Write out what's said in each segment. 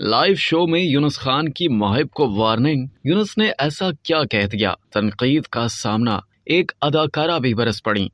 live show में यूनुस खान की मुहिब को वार्निंग यूनुस ने ऐसा क्या कह दिया तनकीद का सामना एक अदाकारा भी बरस पड़ी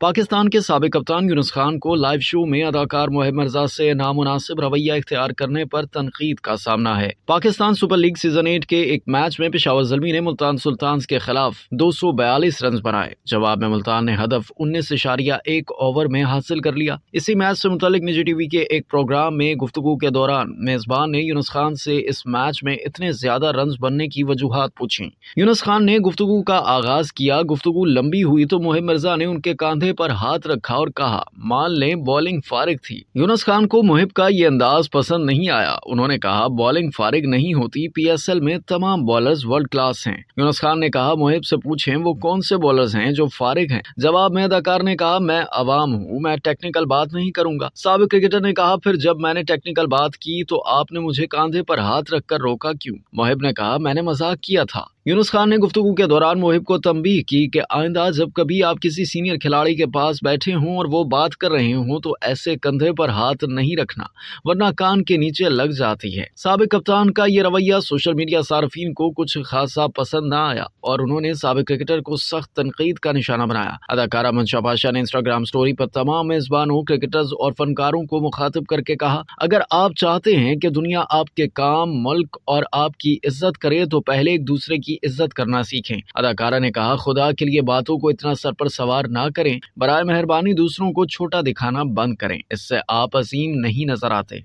पाकिस्तान के सबक कप्तान यूनस खान को लाइव शो में अदाकार मोहब मिर्जा से नामुनासिब रवैया इख्तियार करने पर तनकीद का सामना है Pakistan super league season eight के एक मैच में पिशावर जलमी ने मुल्तान सुल्तान के खिलाफ दो सौ बयालीस रन बनाए जवाब में मुल्तान ने हदफ उन्नीस इशारिया एक ओवर में हासिल कर लिया इसी मैच से मुतल निजी टीवी के एक प्रोग्राम में गुफ्तु के दौरान मेजबान ने यूनस खान से इस मैच में इतने ज्यादा रन बनने की वजूहत पूछी यूनस खान ने गुफ्तु का आगाज किया गुफ्तु लंबी हुई तो मोहब मर्जा ने उनके कांधे कंधे पर हाथ रखा और कहा मान ने बॉलिंग फारिग थी यूनस खान को मुहिब का ये अंदाज पसंद नहीं आया उन्होंने कहा बॉलिंग फारिग नहीं होती पीएसएल में तमाम बॉलर्स वर्ल्ड क्लास हैं यूनस खान ने कहा मुहिब से पूछे वो कौन से बॉलर हैं जो फारिग हैं जवाब में अदाकार ने कहा मैं अवाम हूँ मैं टेक्निकल बात नहीं करूंगा सबक क्रिकेटर ने कहा फिर जब मैंने टेक्निकल बात की तो आपने मुझे कांधे पर हाथ रखकर रोका क्यों मुहिब ने कहा मैंने मजाक किया था यूनुस खान ने गुफ्तु के दौरान मुहिब को तंबीह की कि आइंदा जब कभी आप किसी सीनियर खिलाड़ी के पास बैठे हों और वो बात कर रहे हों तो ऐसे कंधे पर हाथ नहीं रखना वरना कान के नीचे लग जाती है सबक कप्तान का ये रवैया सोशल मीडिया सार्फिन को कुछ खासा पसंद न आया और उन्होंने सबक क्रिकेटर को सख्त तनकीद का निशाना बनाया अदाकारा मंशा पाशा ने इंस्टाग्राम स्टोरी पर तमाम मेजबानों क्रिकेटर्स और फनकारों को मुखातिब करके कहा अगर आप चाहते हैं कि दुनिया आपके काम मुल्क और आपकी इज्जत करे तो पहले एक दूसरे की की इज्जत करना सीखें अदाकारा ने कहा खुदा के लिए बातों को इतना सर पर सवार ना करें बरए मेहरबानी दूसरों को छोटा दिखाना बंद करें इससे आप असीम नहीं नजर आते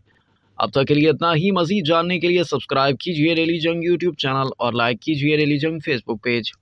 अब तक के लिए इतना ही मजीद जानने के लिए सब्सक्राइब कीजिए रेली जंग यूट्यूब चैनल और लाइक कीजिए रेली जंग फेसबुक पेज